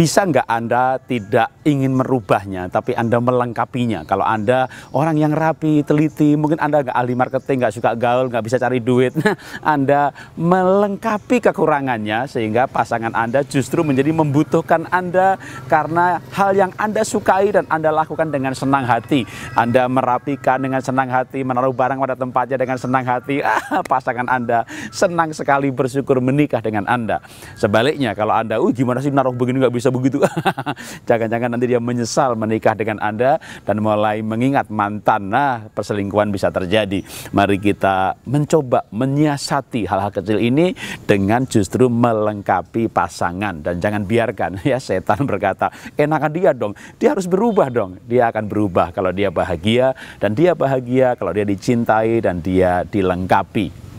bisa nggak Anda tidak ingin merubahnya, tapi Anda melengkapinya? Kalau Anda orang yang rapi, teliti, mungkin Anda nggak ahli marketing, nggak suka gaul, nggak bisa cari duit. Nah, Anda melengkapi kekurangannya sehingga pasangan Anda justru menjadi membutuhkan Anda karena hal yang Anda sukai dan Anda lakukan dengan senang hati. Anda merapikan dengan senang hati, menaruh barang pada tempatnya dengan senang hati. Ah, pasangan Anda senang sekali bersyukur menikah dengan Anda. Sebaliknya, kalau Anda, uh gimana sih naruh begini nggak bisa bisa begitu. Jangan-jangan nanti dia menyesal menikah dengan Anda dan mulai mengingat mantan. Nah, perselingkuhan bisa terjadi. Mari kita mencoba menyiasati hal-hal kecil ini dengan justru melengkapi pasangan dan jangan biarkan ya setan berkata, "Enakan dia dong. Dia harus berubah dong." Dia akan berubah kalau dia bahagia dan dia bahagia kalau dia dicintai dan dia dilengkapi